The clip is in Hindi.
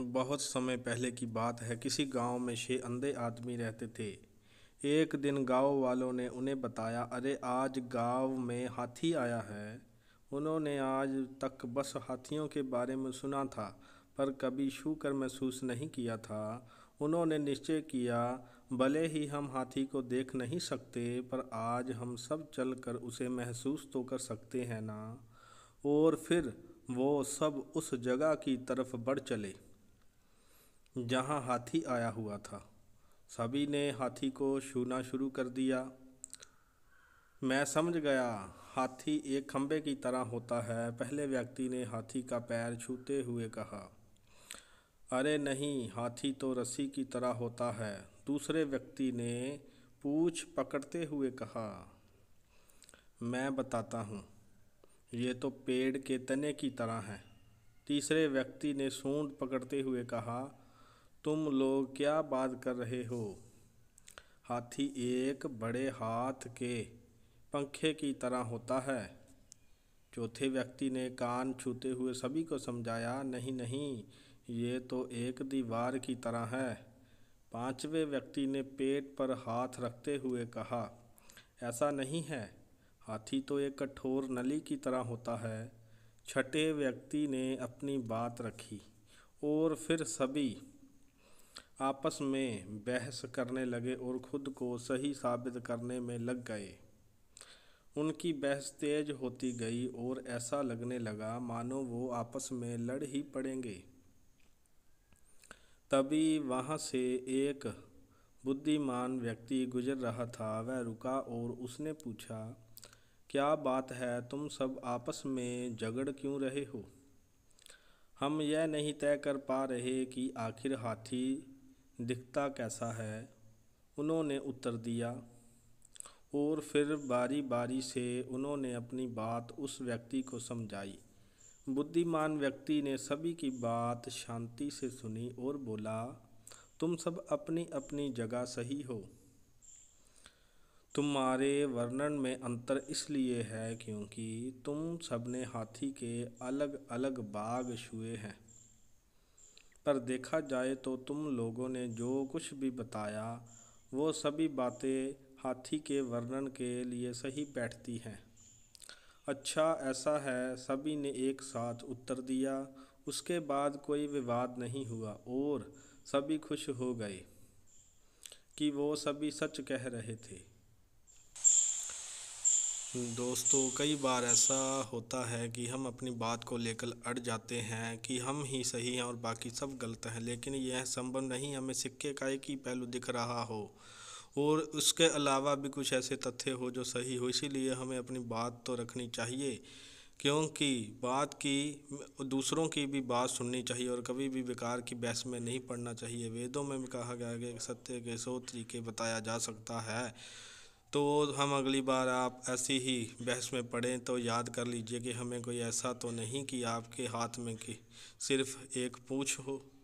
बहुत समय पहले की बात है किसी गांव में छः अंधे आदमी रहते थे एक दिन गांव वालों ने उन्हें बताया अरे आज गांव में हाथी आया है उन्होंने आज तक बस हाथियों के बारे में सुना था पर कभी छू कर महसूस नहीं किया था उन्होंने निश्चय किया भले ही हम हाथी को देख नहीं सकते पर आज हम सब चलकर उसे महसूस तो कर सकते हैं ना और फिर वो सब उस जगह की तरफ बढ़ चले जहाँ हाथी आया हुआ था सभी ने हाथी को छूना शुरू कर दिया मैं समझ गया हाथी एक खम्भे की तरह होता है पहले व्यक्ति ने हाथी का पैर छूते हुए कहा अरे नहीं हाथी तो रस्सी की तरह होता है दूसरे व्यक्ति ने पूछ पकड़ते हुए कहा मैं बताता हूँ ये तो पेड़ के तने की तरह है तीसरे व्यक्ति ने सूंड पकड़ते हुए कहा तुम लोग क्या बात कर रहे हो हाथी एक बड़े हाथ के पंखे की तरह होता है चौथे व्यक्ति ने कान छूते हुए सभी को समझाया नहीं नहीं ये तो एक दीवार की तरह है पांचवे व्यक्ति ने पेट पर हाथ रखते हुए कहा ऐसा नहीं है हाथी तो एक कठोर नली की तरह होता है छठे व्यक्ति ने अपनी बात रखी और फिर सभी आपस में बहस करने लगे और खुद को सही साबित करने में लग गए उनकी बहस तेज होती गई और ऐसा लगने लगा मानो वो आपस में लड़ ही पड़ेंगे तभी वहाँ से एक बुद्धिमान व्यक्ति गुजर रहा था वह रुका और उसने पूछा क्या बात है तुम सब आपस में झगड़ क्यों रहे हो हम यह नहीं तय कर पा रहे कि आखिर हाथी दिखता कैसा है उन्होंने उत्तर दिया और फिर बारी बारी से उन्होंने अपनी बात उस व्यक्ति को समझाई बुद्धिमान व्यक्ति ने सभी की बात शांति से सुनी और बोला तुम सब अपनी अपनी जगह सही हो तुम्हारे वर्णन में अंतर इसलिए है क्योंकि तुम सबने हाथी के अलग अलग बाग छुए हैं पर देखा जाए तो तुम लोगों ने जो कुछ भी बताया वो सभी बातें हाथी के वर्णन के लिए सही बैठती हैं अच्छा ऐसा है सभी ने एक साथ उत्तर दिया उसके बाद कोई विवाद नहीं हुआ और सभी खुश हो गए कि वो सभी सच कह रहे थे दोस्तों कई बार ऐसा होता है कि हम अपनी बात को लेकर अड़ जाते हैं कि हम ही सही हैं और बाकी सब गलत हैं लेकिन यह संभव नहीं हमें सिक्के का एक ही पहलू दिख रहा हो और उसके अलावा भी कुछ ऐसे तथ्य हो जो सही हो इसीलिए हमें अपनी बात तो रखनी चाहिए क्योंकि बात की दूसरों की भी बात सुननी चाहिए और कभी भी बेकार की बहस में नहीं पड़ना चाहिए वेदों में भी कहा गया है कि सत्य के सौ तरीके बताया जा सकता है तो हम अगली बार आप ऐसी ही बहस में पढ़ें तो याद कर लीजिए कि हमें कोई ऐसा तो नहीं कि आपके हाथ में कि सिर्फ एक पूछ हो